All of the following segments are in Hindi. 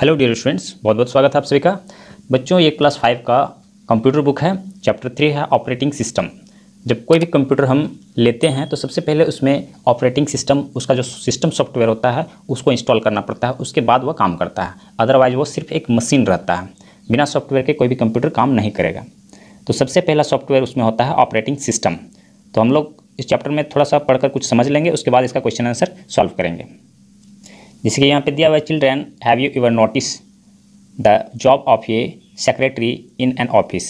हेलो डियर स्टूडेंट्स बहुत बहुत स्वागत है आप सभी का बच्चों ये क्लास फाइव का कंप्यूटर बुक है चैप्टर थ्री है ऑपरेटिंग सिस्टम जब कोई भी कंप्यूटर हम लेते हैं तो सबसे पहले उसमें ऑपरेटिंग सिस्टम उसका जो सिस्टम सॉफ्टवेयर होता है उसको इंस्टॉल करना पड़ता है उसके बाद वह काम करता है अदरवाइज वो सिर्फ एक मशीन रहता है बिना सॉफ्टवेयर के कोई भी कंप्यूटर काम नहीं करेगा तो सबसे पहला सॉफ्टवेयर उसमें होता है ऑपरेटिंग सिस्टम तो हम लोग इस चैप्टर में थोड़ा सा पढ़कर कुछ समझ लेंगे उसके बाद इसका क्वेश्चन आंसर सॉल्व करेंगे जैसे कि यहाँ पे दिया हुआ है children have you your notice the job of a secretary in an office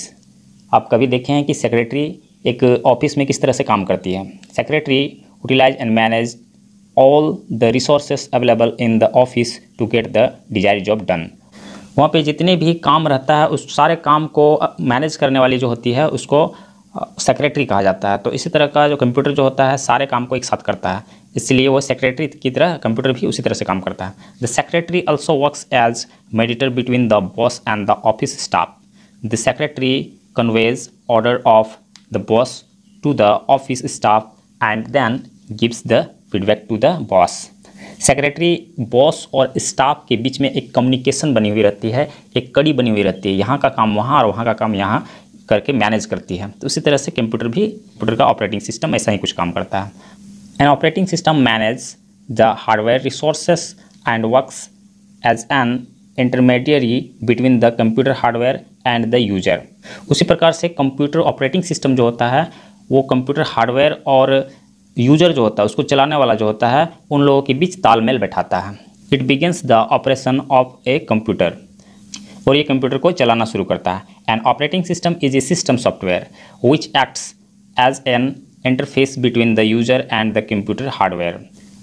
आप कभी देखे हैं कि सेक्रेटरी एक ऑफिस में किस तरह से काम करती है secretary utilize and manage all the resource available in the office to get the desire job done वहाँ पे जितने भी काम रहता है उस सारे काम को मैनेज करने वाली जो होती है उसको सेक्रेटरी कहा जाता है तो इसी तरह का जो कंप्यूटर जो होता है सारे काम को एक साथ करता है इसलिए वो सेक्रेटरी की तरह कंप्यूटर भी उसी तरह से काम करता है the secretary also works as mediator between the boss and the office staff the secretary conveys order of the boss to the office staff and then gives the feedback to the boss secretary boss और स्टाफ के बीच में एक कम्युनिकेशन बनी हुई रहती है एक कड़ी बनी हुई रहती है यहाँ का काम वहाँ और वहाँ का काम यहाँ करके मैनेज करती है तो उसी तरह से कंप्यूटर भी कंप्यूटर का ऑपरेटिंग सिस्टम ऐसा ही कुछ काम करता है an operating system manage the hardware resources and works as an intermediary between the computer hardware and the user उसी प्रकार से कंप्यूटर ऑपरेटिंग सिस्टम जो होता है वो कंप्यूटर हार्डवेयर और यूजर जो होता है उसको चलाने वाला जो होता है उन लोगों के बीच तालमेल बैठाता है it begins the operation of a computer और ये कंप्यूटर को चलाना शुरू करता है an operating system is a system software which acts as an interface between the user and the computer hardware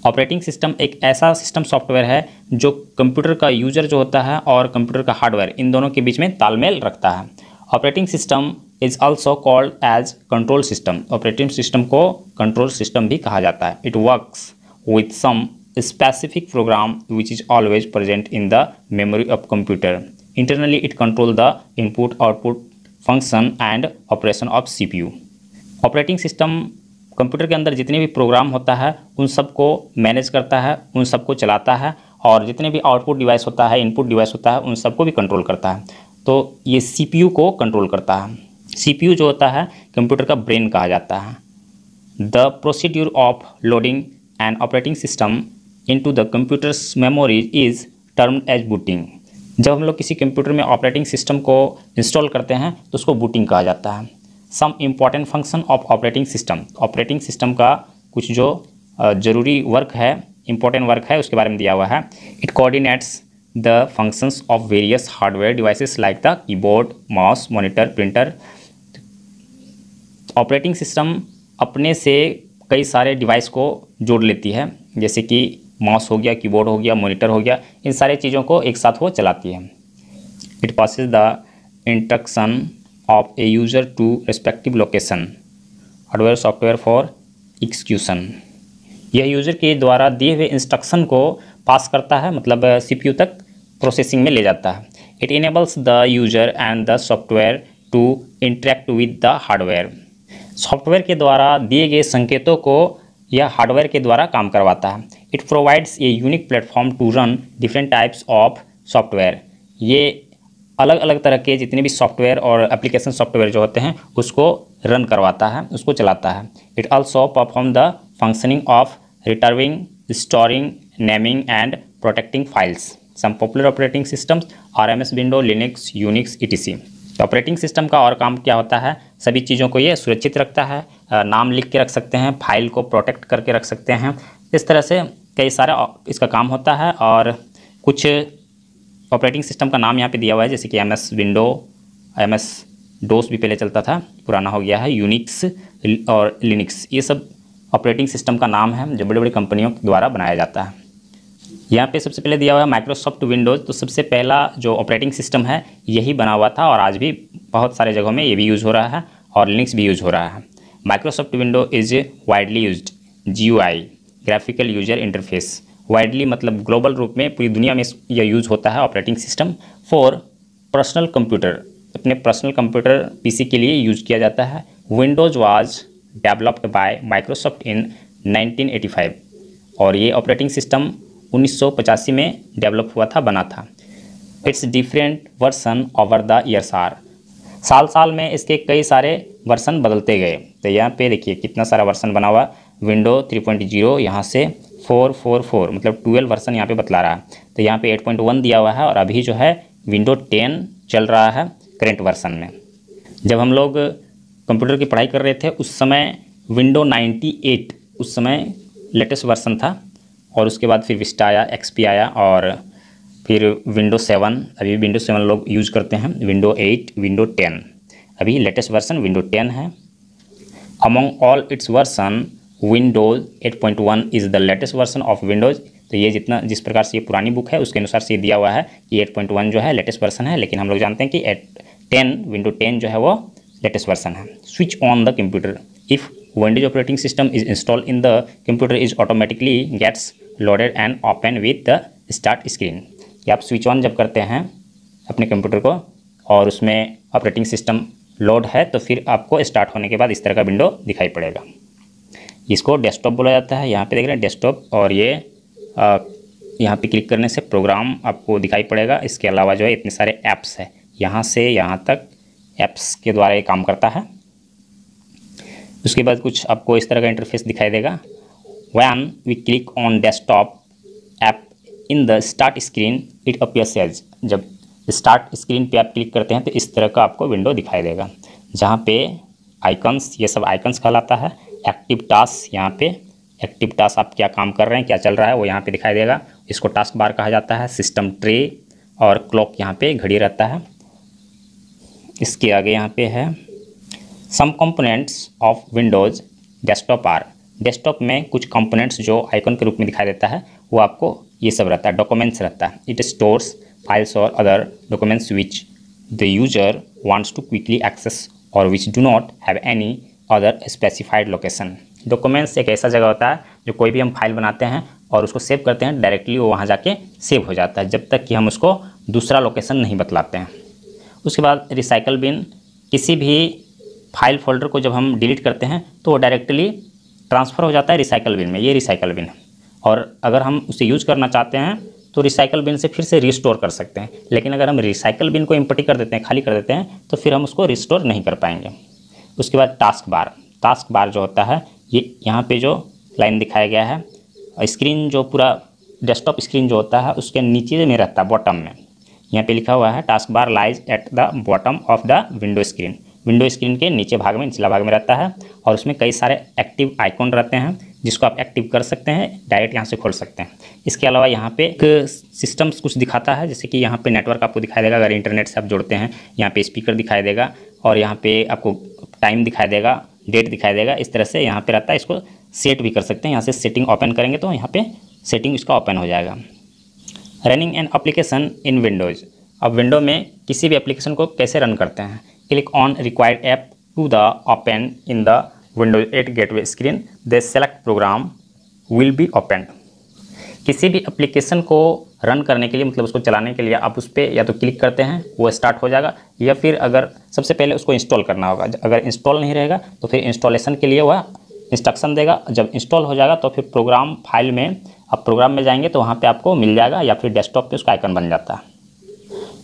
operating system एक ऐसा सिस्टम सॉफ्टवेयर है जो कंप्यूटर का यूजर जो होता है और कंप्यूटर का हार्डवेयर इन दोनों के बीच में तालमेल रखता है operating system is also called as control system operating system को कंट्रोल सिस्टम भी कहा जाता है it works with some specific program which is always present in the memory of computer Internally, it control the input-output function and operation of cpu operating system computer के अंदर जितने भी प्रोग्राम होता है उन सबको मैनेज करता है उन सबको चलाता है और जितने भी आउटपुट डिवाइस होता है इनपुट डिवाइस होता है उन सबको भी कंट्रोल करता है तो ये सीपीयू को कंट्रोल करता है सीपीयू जो होता है कंप्यूटर का ब्रेन कहा जाता है the procedure of loading and operating system in the computer's memories is term as booting जब हम लोग किसी कंप्यूटर में ऑपरेटिंग सिस्टम को इंस्टॉल करते हैं तो उसको बूटिंग कहा जाता है some important function of operating system operating system का कुछ जो ज़रूरी वर्क है इम्पॉर्टेंट वर्क है उसके बारे में दिया हुआ है it coordinates the functions of various hardware devices like the keyboard mouse monitor printer operating system अपने से कई सारे डिवाइस को जोड़ लेती है जैसे कि माउस हो गया कीबोर्ड हो गया मोनिटर हो गया इन सारे चीज़ों को एक साथ वो चलाती है it passes the instruction of a user to respective location hardware software for execution यह यूज़र के द्वारा दिए हुए इंस्ट्रक्शन को पास करता है मतलब सी तक प्रोसेसिंग में ले जाता है it enables the user and the software to interact with the hardware software के द्वारा दिए गए संकेतों को यह हार्डवेयर के द्वारा काम करवाता है it provides a unique platform to run different types of software ये अलग अलग तरह के जितने भी सॉफ्टवेयर और एप्लीकेशन सॉफ्टवेयर जो होते हैं उसको रन करवाता है उसको चलाता है it also perform the functioning of retrieving storing storing, naming and protecting files. Some popular operating systems RMS Windows, Linux, Unix, etc. तो ऑपरेटिंग सिस्टम का और काम क्या होता है सभी चीज़ों को ये सुरक्षित रखता है नाम लिख के रख सकते हैं फाइल को प्रोटेक्ट करके रख सकते हैं इस तरह से कई सारा इसका काम होता है और कुछ ऑपरेटिंग सिस्टम का नाम यहाँ पे दिया हुआ है जैसे कि M S Window M S DOS भी पहले चलता था पुराना हो गया है यूनिक्स और लिनिक्स ये सब ऑपरेटिंग सिस्टम का नाम है जो बड़ी बड़ी कंपनियों के द्वारा बनाया जाता है यहाँ पे सबसे पहले दिया हुआ है माइक्रोसॉफ्ट विंडोज़ तो सबसे पहला जो ऑपरेटिंग सिस्टम है यही बना हुआ था और आज भी बहुत सारे जगहों में ये भी यूज़ हो रहा है और लिनिक्स भी यूज़ हो रहा है Microsoft Window is widely use G graphical user interface widely मतलब ग्लोबल रूप में पूरी दुनिया में यह यूज होता है operating system for personal computer अपने पर्सनल कंप्यूटर पीसी के लिए यूज किया जाता है Windows was developed by Microsoft in 1985 और ये ऑपरेटिंग सिस्टम 1985 में डेवलप हुआ था बना था its different version over the years are साल साल में इसके कई सारे वर्सन बदलते गए तो यहाँ पे देखिए कितना सारा वर्सन बना हुआ विंडो थ्री पॉइंट जीरो यहाँ से फोर फोर फोर मतलब ट्वेल्व वर्सन यहाँ पे बतला रहा है तो यहाँ पे एट पॉइंट वन दिया हुआ है और अभी जो है विंडो टेन चल रहा है करेंट वर्सन में जब हम लोग कंप्यूटर की पढ़ाई कर रहे थे उस समय विंडो नाइन्टी एट उस समय लेटेस्ट वर्सन था और उसके बाद फिर विस्टा आया एक्सपी आया और फिर विंडो सेवन अभी विंडो सेवन लोग यूज करते हैं विंडो एट विंडो टेन अभी लेटेस्ट वर्सन विंडो टेन है among all its version Windows 8.1 is the latest version of Windows तो ये जितना जिस प्रकार से ये पुरानी बुक है उसके अनुसार से दिया हुआ है कि 8.1 जो है लेटेस्ट वर्सन है लेकिन हम लोग जानते हैं कि एट टेन विंडो टेन जो है वो लेटेस्ट वर्सन है switch on the computer if Windows operating system is install in the computer is automatically gets loaded and open with the start screen कि आप स्विच ऑन जब करते हैं अपने कंप्यूटर को और उसमें ऑपरेटिंग सिस्टम लोड है तो फिर आपको स्टार्ट होने के बाद इस तरह का विंडो दिखाई पड़ेगा इसको डेस्कटॉप बोला जाता है यहाँ पे देख रहे हैं डेस्कटॉप और ये यहाँ पे क्लिक करने से प्रोग्राम आपको दिखाई पड़ेगा इसके अलावा जो है इतने सारे ऐप्स हैं यहाँ से यहाँ तक ऐप्स के द्वारा ये काम करता है उसके बाद कुछ आपको इस तरह का इंटरफेस दिखाई देगा when we click on desktop app in the start screen it appear as जब स्टार्ट स्क्रीन पे आप क्लिक करते हैं तो इस तरह का आपको विंडो दिखाई देगा जहाँ पे आइकन्स ये सब आइकन्स कहलाता है एक्टिव टास्क यहाँ पे एक्टिव टास्क आप क्या काम कर रहे हैं क्या चल रहा है वो यहाँ पे दिखाई देगा इसको टास्क बार कहा जाता है सिस्टम ट्रे और क्लॉक यहाँ पे घड़ी रहता है इसके आगे यहाँ पे है some components of Windows desktop are desktop में कुछ कंपोनेंट्स जो आइकन के रूप में दिखाई देता है वो आपको ये सब रहता है डॉक्यूमेंट्स रहता है इट स्टोर्स फाइल्स और other documents which the user wants to quickly access और which do not have any other specified location documents एक ऐसा जगह होता है जो कोई भी हम फाइल बनाते हैं और उसको सेव करते हैं डायरेक्टली वो वहाँ जाके सेव हो जाता है जब तक कि हम उसको दूसरा लोकेशन नहीं बतलाते हैं उसके बाद रिसाइकल बिन किसी भी फाइल फोल्डर को जब हम डिलीट करते हैं तो वो डायरेक्टली ट्रांसफ़र हो जाता है रिसाइकल बिन में ये रिसाइकल बिन और अगर हम उसे यूज करना चाहते हैं तो रिसाइकल बिन से फिर से रिस्टोर कर सकते हैं लेकिन अगर हम रिसाइकल बिन को इम्पटी कर देते हैं खाली कर देते हैं तो फिर हम उसको रिस्टोर नहीं कर पाएंगे उसके बाद टास्क बार टास्क बार जो होता है ये यहाँ पे जो लाइन दिखाया गया है स्क्रीन जो पूरा डेस्कटॉप स्क्रीन जो होता है उसके नीचे में रहता है बॉटम में यहाँ पे लिखा हुआ है task bar lies at the bottom of the window screen window screen के नीचे भाग में निचला भाग में रहता है और उसमें कई सारे एक्टिव आइकॉन रहते हैं जिसको आप एक्टिव कर सकते हैं डायरेक्ट यहाँ से खोल सकते हैं इसके अलावा यहाँ पे एक सिस्टम्स कुछ दिखाता है जैसे कि यहाँ पे नेटवर्क आपको दिखाई देगा अगर इंटरनेट से आप जोड़ते हैं यहाँ पे स्पीकर दिखाई देगा और यहाँ पे आपको टाइम दिखाई देगा डेट दिखाई देगा इस तरह से यहाँ पर रहता है इसको सेट भी कर सकते हैं यहाँ से सेटिंग ओपन करेंगे तो यहाँ पर सेटिंग इसका ओपन हो जाएगा running an application in Windows अब विंडो में किसी भी एप्लीकेशन को कैसे रन करते हैं click on required app to the open in the Windows 8 gateway screen the select program will be open किसी भी एप्लीकेशन को रन करने के लिए मतलब उसको चलाने के लिए आप उस पर या तो क्लिक करते हैं वो स्टार्ट हो जाएगा या फिर अगर सबसे पहले उसको इंस्टॉल करना होगा अगर इंस्टॉल नहीं रहेगा तो फिर इंस्टॉलेशन के लिए वह इंस्ट्रक्शन देगा जब इंस्टॉल हो जाएगा तो फिर प्रोग्राम फाइल में आप प्रोग्राम में जाएंगे तो वहाँ पे आपको मिल जाएगा या फिर डेस्कटॉप पे उसका आइकन बन जाता है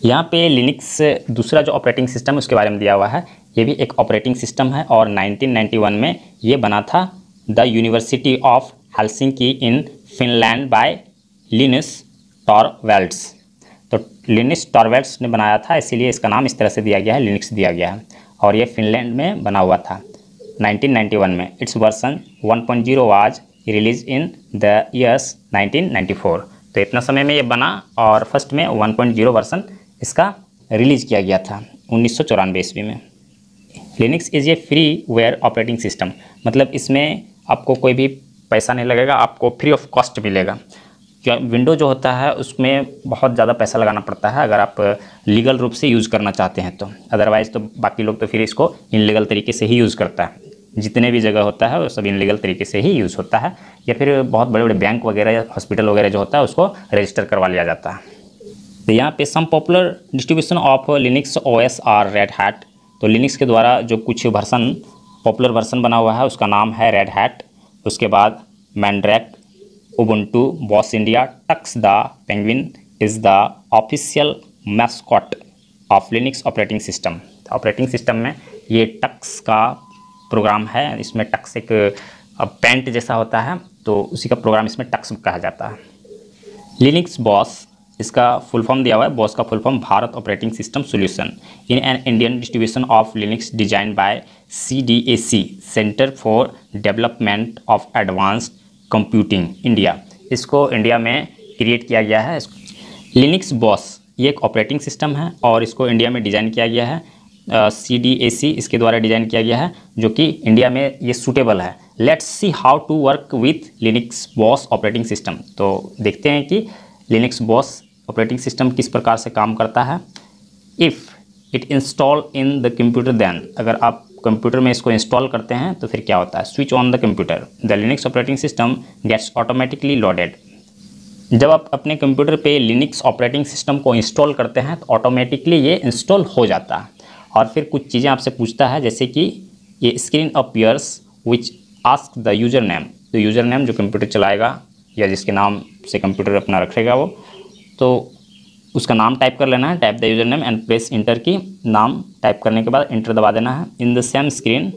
यहाँ पे लिनिक्स दूसरा जो ऑपरेटिंग सिस्टम उसके बारे में दिया हुआ है ये भी एक ऑपरेटिंग सिस्टम है और 1991 में ये बना था the university of Helsinki in Finland by Linus Torvalds तो लिनिक्स टॉरवेल्ड्स ने बनाया था इसीलिए इसका नाम इस तरह से दिया गया है लिनिक्स दिया गया है और ये फिनलैंड में बना हुआ था 1991 में its version 1.0 point was release in the years 1994 तो इतना समय में ये बना और फर्स्ट में 1.0 वर्सन इसका रिलीज किया गया था उन्नीस सौ चौरानवे ईस्वी में Linux is a freeware operating system मतलब इसमें आपको कोई भी पैसा नहीं लगेगा आपको फ्री ऑफ कॉस्ट मिलेगा विंडो जो होता है उसमें बहुत ज़्यादा पैसा लगाना पड़ता है अगर आप लीगल रूप से यूज़ करना चाहते हैं तो अदरवाइज़ तो बाकी लोग तो फिर इसको इनलीगल तरीके से ही यूज़ करता है जितने भी जगह होता है वो सब इनलीगल तरीके से ही यूज़ होता है या फिर बहुत बड़े बड़े बैंक वगैरह या हॉस्पिटल वगैरह जो होता है उसको रजिस्टर करवा लिया जाता है तो यहाँ पे some popular distribution of Linux O S are Red Hat तो लिनिक्स के द्वारा जो कुछ वर्सन पॉपुलर वर्सन बना हुआ है उसका नाम है रेड हैट उसके बाद Mandrake Ubuntu BOSS India Tux the penguin is the official mascot of Linux operating system operating system में ये टक्स का प्रोग्राम है इसमें टक्स एक पेंट जैसा होता है तो उसी का प्रोग्राम इसमें टक्स कहा जाता है लिनिक्स बॉस इसका फुल फॉर्म दिया हुआ है बॉस का full form Bharat operating system solution in an Indian distribution of Linux design by C center for development of advanced computing India इसको इंडिया में क्रिएट किया गया है लिनक्स बॉस ये एक ऑपरेटिंग सिस्टम है और इसको इंडिया में डिज़ाइन किया गया है सी डी ए सी इसके द्वारा डिज़ाइन किया गया है जो कि इंडिया में ये सूटेबल है let's see how to work with Linux BOSS operating system तो देखते हैं कि लिनिक्स बॉस ऑपरेटिंग सिस्टम किस प्रकार से काम करता है if it install in the computer then अगर आप कंप्यूटर में इसको इंस्टॉल करते हैं तो फिर क्या होता है switch on the computer the Linux operating system gets automatically loaded जब आप अपने कंप्यूटर पे लिनिक्स ऑपरेटिंग सिस्टम को इंस्टॉल करते हैं तो ऑटोमेटिकली ये इंस्टॉल हो जाता है और फिर कुछ चीज़ें आपसे पूछता है जैसे कि ये screen appears which ask the user name तो यूज़र नेम जो कंप्यूटर चलाएगा या जिसके नाम से कंप्यूटर अपना रखेगा वो तो उसका नाम टाइप कर लेना है type the user name and press enter key नाम टाइप करने के बाद इंटर दबा देना है इन द सेम स्क्रीन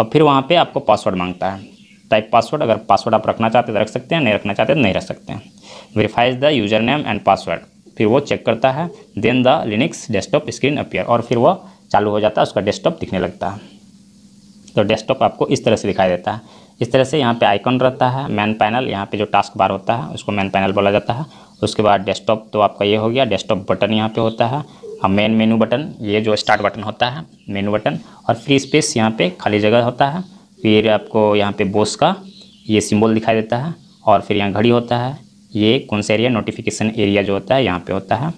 और फिर वहाँ पे आपको पासवर्ड मांगता है टाइप पासवर्ड अगर पासवर्ड आप रखना चाहते तो रख सकते हैं नहीं रखना चाहते तो नहीं रख सकते हैं verifies the user name and password फिर वो चेक करता है then the Linux desktop screen appear और फिर वह चालू हो जाता है उसका डेस्कटॉप दिखने लगता है तो डेस्कटॉप आपको इस तरह से दिखाई देता है इस तरह से यहाँ पे आइकन रहता है मैन पैनल यहाँ पे जो टास्क बार होता है उसको मैन पैनल बोला जाता है उसके बाद डेस्कटॉप तो आपका ये हो गया डेस्कटॉप बटन यहाँ पे होता है अब मेन मेनू बटन ये जो स्टार्ट बटन होता है मेनू बटन और फ्री स्पेस यहाँ पे खाली जगह होता है फिर आपको यहाँ पे बोस का ये सिंबल दिखाई देता है और फिर यहाँ घड़ी होता है ये कौन सा एरिया नोटिफिकेशन एरिया जो होता है यहाँ पर होता है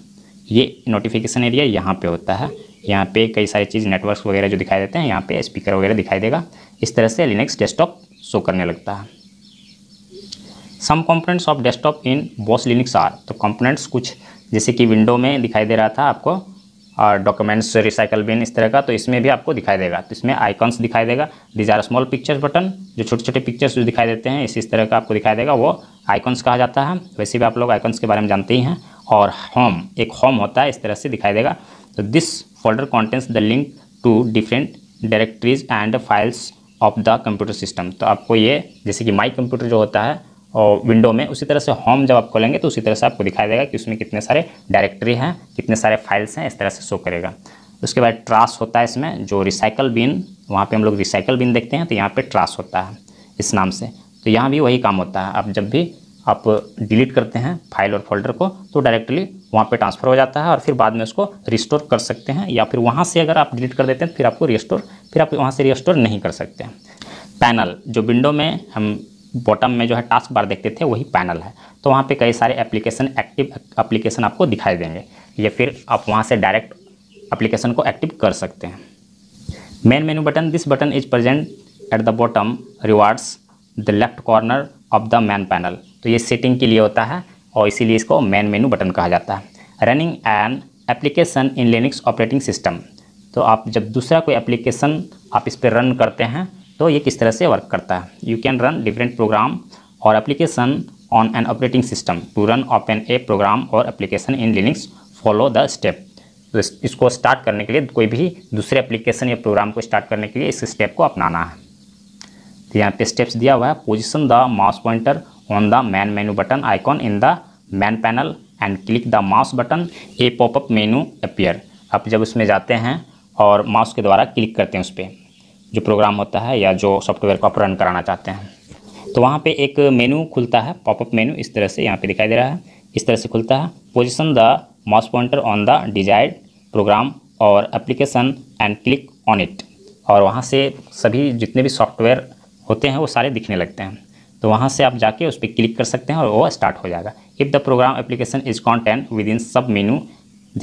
ये नोटिफिकेशन एरिया यहाँ पर होता है यहाँ पर कई सारी चीज़ नेटवर्क वगैरह जो दिखाई देते हैं यहाँ पर स्पीकर वगैरह दिखाई देगा इस तरह से लिनेक्स डेस्कटॉप शो करने लगता है some components of desktop in BOSS Linux are तो कंपोनेंट्स कुछ जैसे कि विंडो में दिखाई दे रहा था आपको और डॉक्यूमेंट्स रिसाइकल बिन इस तरह का तो इसमें भी आपको दिखाई देगा तो इसमें आइकॉन्स दिखाई देगा these are small pictures button जो छोटे छोटे पिक्चर्स जो दिखाई देते हैं इस इस तरह का आपको दिखाई देगा वो आइकॉन्स कहा जाता है वैसे भी आप लोग आइकॉन्स के बारे में जानते ही हैं और होम एक होम होता है इस तरह से दिखाई देगा तो this folder contents the link to different directories and files of the computer system तो आपको ये जैसे कि माई कंप्यूटर जो होता है और विंडो में उसी तरह से होम जब आप खोलेंगे तो उसी तरह से आपको दिखाई देगा कि उसमें कितने सारे डायरेक्टरी हैं कितने सारे फाइल्स हैं इस तरह से शो करेगा उसके बाद ट्रास होता है इसमें जो रिसाइकल बिन वहाँ पे हम लोग रिसाइकल बिन देखते हैं तो यहाँ पे ट्रास होता है इस नाम से तो यहाँ भी वही काम होता है आप जब भी आप डिलीट करते हैं फाइल और फोल्डर को तो डायरेक्टली वहाँ पे ट्रांसफ़र हो जाता है और फिर बाद में उसको रिस्टोर कर सकते हैं या फिर वहाँ से अगर आप डिलीट कर देते हैं फिर आपको रिस्टोर फिर आप वहाँ से रिस्टोर नहीं कर सकते हैं पैनल जो विंडो में हम बॉटम में जो है टास्क बार देखते थे वही पैनल है तो वहाँ पे कई सारे एप्लीकेशन एक्टिव एप्लीकेशन आपको दिखाई देंगे या फिर आप वहाँ से डायरेक्ट एप्लीकेशन को एक्टिव कर सकते हैं main menu button this button is present at the bottom towards the left corner of the main panel तो ये सेटिंग के लिए होता है और इसीलिए इसको मेन मेन्यू बटन कहा जाता है running an application in Linux operating system तो आप जब दूसरा कोई एप्लीकेशन आप इस पर रन करते हैं तो ये किस तरह से वर्क करता है you can run different program और application on an operating system to run open a program और application in Linux follow the step तो इसको स्टार्ट करने के लिए कोई भी दूसरे एप्लीकेशन या प्रोग्राम को स्टार्ट करने के लिए इस स्टेप को अपनाना है तो यहाँ पे स्टेप्स दिया हुआ है position the mouse pointer on the main menu button icon in the main panel and click the mouse button a popup menu appear आप जब उसमें जाते हैं और माउस के द्वारा क्लिक करते हैं उस पर जो प्रोग्राम होता है या जो सॉफ्टवेयर को आप रन कराना चाहते हैं तो वहाँ पे एक मेनू खुलता है पॉपअप मेनू इस तरह से यहाँ पे दिखाई दे रहा है इस तरह से खुलता है position the mouse pointer on the desired program और application and click on it और वहाँ से सभी जितने भी सॉफ्टवेयर होते हैं वो सारे दिखने लगते हैं तो वहाँ से आप जाके उस पर क्लिक कर सकते हैं और वो स्टार्ट हो जाएगा if the program application is content with in sub menu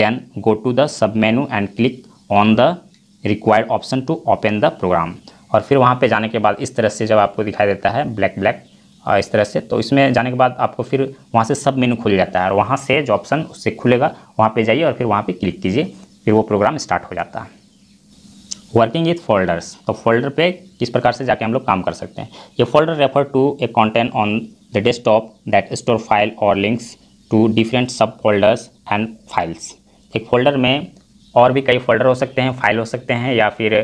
then go to the sub menu and click on the required option to open the program और फिर वहाँ पे जाने के बाद इस तरह से जब आपको दिखाई देता है ब्लैक ब्लैक इस तरह से तो इसमें जाने के बाद आपको फिर वहाँ से सब मेनू खुल जाता है और वहाँ से जो ऑप्शन उससे खुलेगा वहाँ पे जाइए और फिर वहाँ पे क्लिक कीजिए फिर वो प्रोग्राम स्टार्ट हो जाता है वर्किंग विथ फोल्डर्स तो फोल्डर पे किस प्रकार से जाके हम लोग काम कर सकते हैं ये folder refer to a content on the desktop that store file और links to different sub folders and files एक फोल्डर में और भी कई फोल्डर हो सकते हैं फाइल हो सकते हैं या फिर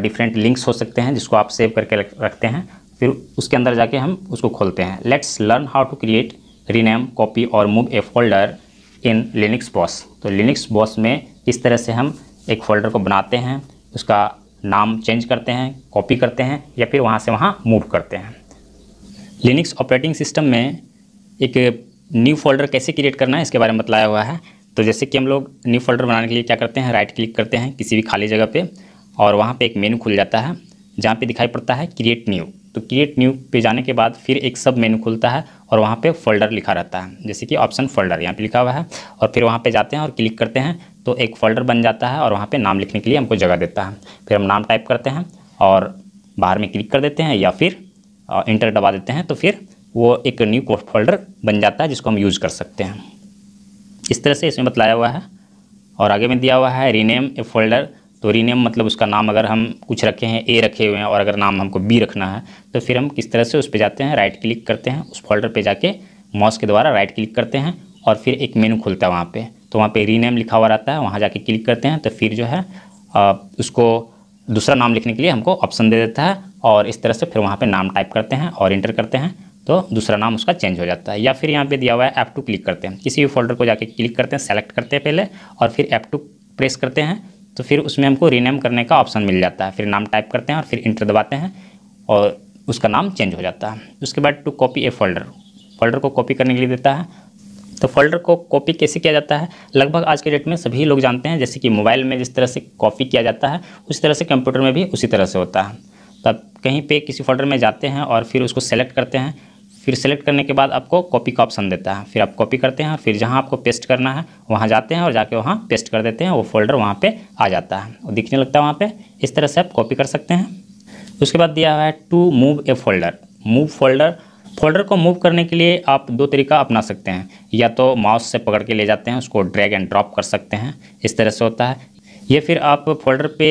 डिफरेंट लिंक्स हो सकते हैं जिसको आप सेव करके रखते हैं फिर उसके अंदर जाके हम उसको खोलते हैं let's learn how to create rename copy और move a folder in Linux BOSS तो लिनिक्स बॉस में इस तरह से हम एक फोल्डर को बनाते हैं उसका नाम चेंज करते हैं कॉपी करते हैं या फिर वहाँ से वहाँ मूव करते हैं लिनिक्स ऑपरेटिंग सिस्टम में एक न्यू फोल्डर कैसे क्रिएट करना है इसके बारे में बताया हुआ है तो जैसे कि हम लोग न्यू फोल्डर बनाने के लिए क्या करते हैं राइट क्लिक करते हैं किसी भी खाली जगह पर और वहाँ पर एक मेनू खुल जाता है जहाँ पर दिखाई पड़ता है क्रिएट न्यू तो क्रिएट न्यू पे जाने के बाद फिर एक सब मेनू खुलता है और वहाँ पे फोल्डर लिखा रहता है जैसे कि ऑप्शन फोल्डर यहाँ पे लिखा हुआ है और फिर वहाँ पे जाते हैं और क्लिक करते हैं तो एक फोल्डर बन जाता है और वहाँ पे नाम लिखने के लिए हमको जगह देता है फिर हम नाम टाइप करते हैं और बाहर में क्लिक कर देते हैं या फिर इंटर दबा देते हैं तो फिर वो एक न्यू फोल्डर बन जाता है जिसको हम यूज़ कर सकते हैं इस तरह से इसमें बतलाया हुआ है और आगे में दिया हुआ है रीनेम ए फोल्डर तो रीनेम मतलब उसका नाम अगर हम कुछ रखे हैं ए रखे हुए हैं और अगर नाम हमको बी रखना है तो फिर हम किस तरह से उस पर जाते हैं राइट क्लिक करते हैं उस फोल्डर पर जाके माउस के द्वारा राइट क्लिक करते हैं और फिर एक मेनू खुलता है वहाँ पर तो वहाँ पर रीनेम लिखा हुआ रहता है वहाँ जाके क्लिक करते हैं तो फिर जो है उसको दूसरा नाम लिखने के लिए हमको ऑप्शन दे देता है और इस तरह से फिर वहाँ पे नाम टाइप करते हैं और इंटर करते हैं तो दूसरा नाम उसका चेंज हो जाता है या फिर यहाँ पे दिया हुआ है ऐप टू क्लिक करते हैं किसी भी फोल्डर को जाके क्लिक करते हैं सेलेक्ट करते हैं पहले और फिर ऐप टू प्रेस करते हैं तो फिर उसमें हमको रीनेम करने का ऑप्शन मिल जाता है फिर नाम टाइप करते हैं और फिर इंटर दबाते हैं और उसका नाम चेंज हो जाता है उसके बाद to copy a folder folder को कॉपी करने के लिए देता है तो फोल्डर को कॉपी कैसे किया जाता है लगभग आज के डेट में सभी लोग जानते हैं जैसे कि मोबाइल में जिस तरह से कॉपी किया जाता है उसी तरह से कंप्यूटर में भी उसी तरह से होता है तब कहीं पे किसी फोल्डर में जाते हैं और फिर उसको सेलेक्ट करते हैं फिर सेलेक्ट करने के बाद आपको कॉपी का ऑप्शन देता है फिर आप कॉपी करते हैं फिर जहाँ आपको पेस्ट करना है वहाँ जाते हैं और जाके वहाँ पेस्ट कर देते हैं वो फोल्डर वहाँ पे आ जाता है और दिखने लगता है वहाँ पे इस तरह से आप कॉपी कर सकते हैं उसके बाद दिया हुआ है to move a folder move folder folder को मूव करने के लिए आप दो तरीका अपना सकते हैं या तो माउस से पकड़ के ले जाते हैं उसको ड्रैग एंड ड्रॉप कर सकते हैं इस तरह से होता है ये फिर आप फोल्डर पे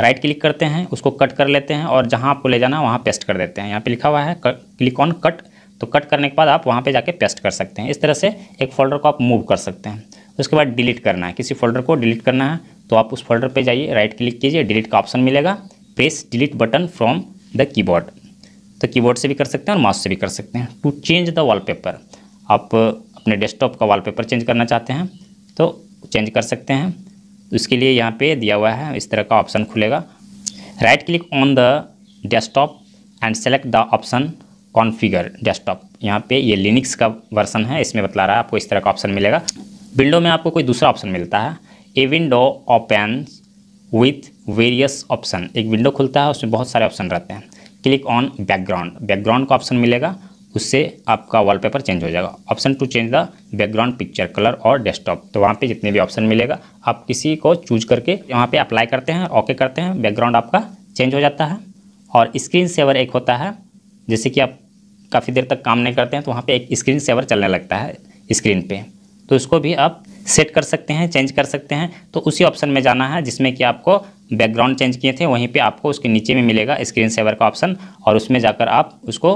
राइट क्लिक करते हैं उसको कट कर लेते हैं और जहाँ आपको ले जाना है वहाँ पेस्ट कर देते हैं यहाँ पे लिखा हुआ है क्लिक ऑन कट तो कट करने के बाद आप वहाँ पे जाके पेस्ट कर सकते हैं इस तरह से एक फोल्डर को आप मूव कर सकते हैं उसके बाद डिलीट करना है किसी फोल्डर को डिलीट करना है तो आप उस फोल्डर पे जाइए राइट क्लिक कीजिए डिलीट का ऑप्शन मिलेगा press delete button from the keyboard तो कीबोर्ड से भी कर सकते हैं और माउस से भी कर सकते हैं टू चेंज द पेपर आप अपने डेस्कटॉप का पेपर चेंज करना चाहते हैं तो चेंज कर सकते हैं तो इसके लिए यहाँ पे दिया हुआ है इस तरह का ऑप्शन खुलेगा right click on the desktop and select the option configure desktop यहाँ पे ये लिनिक्स का वर्सन है इसमें बतला रहा है आपको इस तरह का ऑप्शन मिलेगा विंडो में आपको कोई दूसरा ऑप्शन मिलता है a window open with various option एक विंडो खुलता है उसमें बहुत सारे ऑप्शन रहते हैं क्लिक ऑन बैकग्राउंड बैकग्राउंड का ऑप्शन मिलेगा उससे आपका वॉलपेपर चेंज हो जाएगा option to change the background picture colour और डेस्कटॉप तो वहाँ पे जितने भी ऑप्शन मिलेगा आप किसी को चूज करके यहाँ पे अप्लाई करते हैं ओके करते हैं बैकग्राउंड आपका चेंज हो जाता है और स्क्रीन सेवर एक होता है जैसे कि आप काफ़ी देर तक काम नहीं करते हैं तो वहाँ पे एक स्क्रीन सेवर चलने लगता है स्क्रीन पे तो इसको भी आप सेट कर सकते हैं चेंज कर सकते हैं तो उसी ऑप्शन में जाना है जिसमें कि आपको बैकग्राउंड चेंज किए थे वहीं पे आपको उसके नीचे में मिलेगा स्क्रीन सेवर का ऑप्शन और उसमें जाकर आप उसको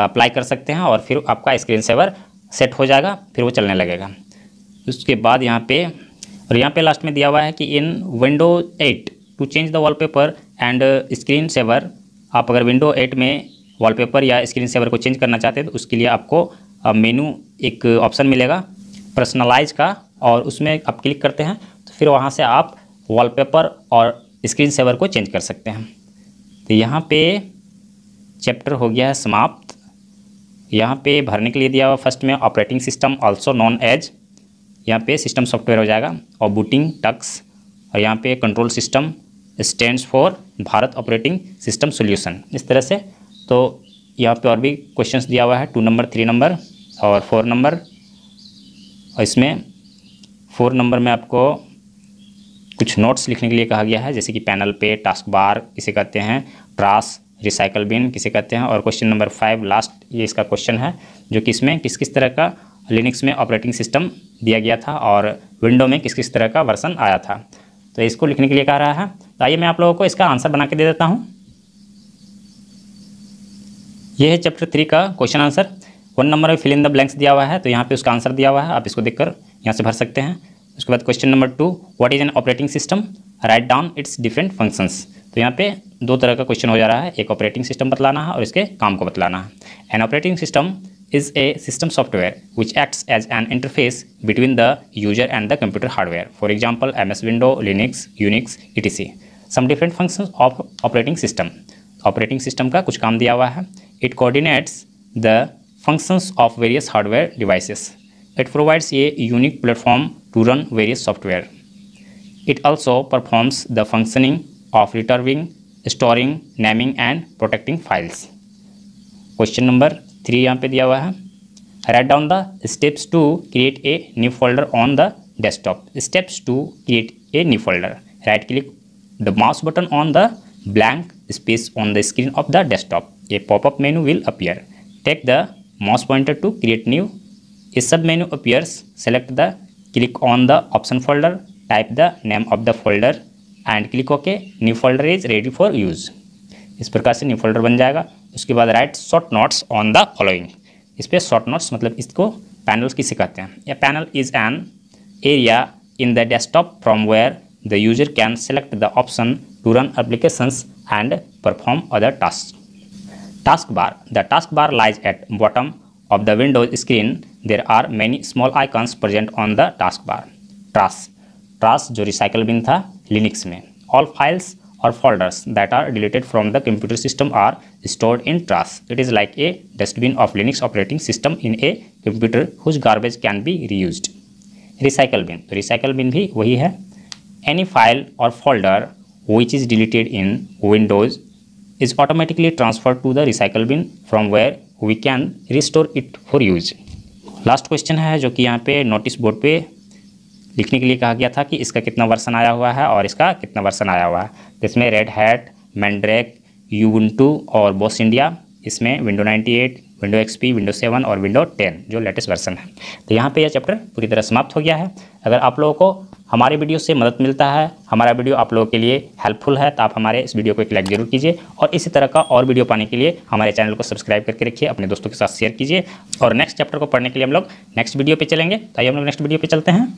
अप्लाई कर सकते हैं और फिर आपका स्क्रीन सेवर सेट हो जाएगा फिर वो चलने लगेगा उसके बाद यहाँ पे और यहाँ पे लास्ट में दिया हुआ है कि in window eight to change the wallpaper and screen saver आप अगर विंडो एट में वॉलपेपर या स्क्रीन सेवर को चेंज करना चाहते हैं तो उसके लिए आपको मेनू एक ऑप्शन मिलेगा पर्सनलाइज का और उसमें आप क्लिक करते हैं तो फिर वहाँ से आप वॉलपेपर और स्क्रीन सेवर को चेंज कर सकते हैं तो यहाँ पे चैप्टर हो गया है समाप्त यहाँ पे भरने के लिए दिया हुआ फर्स्ट में operating system also known as यहाँ पे सिस्टम सॉफ्टवेयर हो जाएगा और बूटिंग टक्स और यहाँ पे control system stands for Bharat operating system solution इस तरह से तो यहाँ पे और भी क्वेश्चंस दिया हुआ है टू नंबर थ्री नंबर और फोर नंबर और इसमें फोर नंबर में आपको कुछ नोट्स लिखने के लिए कहा गया है जैसे कि पैनल पे टास्क बार किसे कहते हैं ट्रास रिसाइकल बिन किसे कहते हैं और क्वेश्चन नंबर फाइव लास्ट ये इसका क्वेश्चन है जो कि इसमें किस किस तरह का लिनक्स में ऑपरेटिंग सिस्टम दिया गया था और विंडो में किस किस तरह का वर्सन आया था तो इसको लिखने के लिए कह रहा है तो आइए मैं आप लोगों को इसका आंसर बना के दे देता हूँ ये है चैप्टर थ्री का क्वेश्चन आंसर वन नंबर में फिल इन द ब्लैंक्स दिया हुआ है तो यहाँ पे उसका आंसर दिया हुआ है आप इसको देखकर यहाँ से भर सकते हैं उसके बाद question number two what is an operating system write down its different functions तो यहाँ पे दो तरह का क्वेश्चन हो जा रहा है एक ऑपरेटिंग सिस्टम बतलाना है और इसके काम को बतलाना है an operating system is a system software which acts as an interface between the user and the computer hardware. For example, MS window Linux Unix etc. Some different function of operating system operating system का कुछ काम दिया हुआ है It coordinates the functions of various hardware devices. It provides a unique platform to run various software. It also performs the functioning of retrieving, storing, naming and protecting files. question number 3 yahan pe diya hua hai write down the steps to create a new folder on the desktop steps to create a new folder right click the mouse button on the blank space on the screen of the desktop a pop-up menu will appear. Take the mouse pointer to create new. A sub-menu appears. Select the, click on the option folder, type the name of the folder and click OK. New folder is ready for use. इस प्रकार से न्यू फोल्डर बन जाएगा उसके बाद write short notes on the following इस पर शॉर्ट नोट्स मतलब इसको पैनल्स किसे कहते हैं या panel is an area in the desktop from where the user can select the option to run applications and perform other task Task bar. The task bar lies at bottom of the Windows screen. There are many small icons present on the task bar. Trash. Trash जो recycle bin था Linux में. All files or folders that are deleted from the computer system are stored in trash. It is like a dustbin of Linux operating system in a computer whose garbage can be reused. Recycle bin. तो recycle bin भी वही है. Any file or folder which is deleted in Windows is automatically transferred to the recycle bin from where we can restore it for use last question है जो कि यहाँ पे नोटिस बोर्ड पे लिखने के लिए कहा गया था कि इसका कितना वर्सन आया हुआ है और इसका कितना वर्सन आया हुआ है इसमें रेड हैट मैंड्रेक टू और बॉस इंडिया इसमें विंडो 98, विंडो एक्सपी विंडो 7 और विंडो 10 जो लेटेस्ट वर्सन है तो यहाँ पे यह चैप्टर पूरी तरह समाप्त हो गया है अगर आप लोगों को हमारे वीडियो से मदद मिलता है हमारा वीडियो आप लोगों के लिए हेल्पफुल है तो आप हमारे इस वीडियो को एक लाइक जरूर कीजिए और इसी तरह का और वीडियो पाने के लिए हमारे चैनल को सब्सक्राइब करके रखिए अपने दोस्तों के साथ शेयर कीजिए और नेक्स्ट चैप्टर को पढ़ने के लिए हम लोग नेक्स्ट वीडियो पर चलेंगे तो आइए हम लोग नेक्स्ट वीडियो पर चलते हैं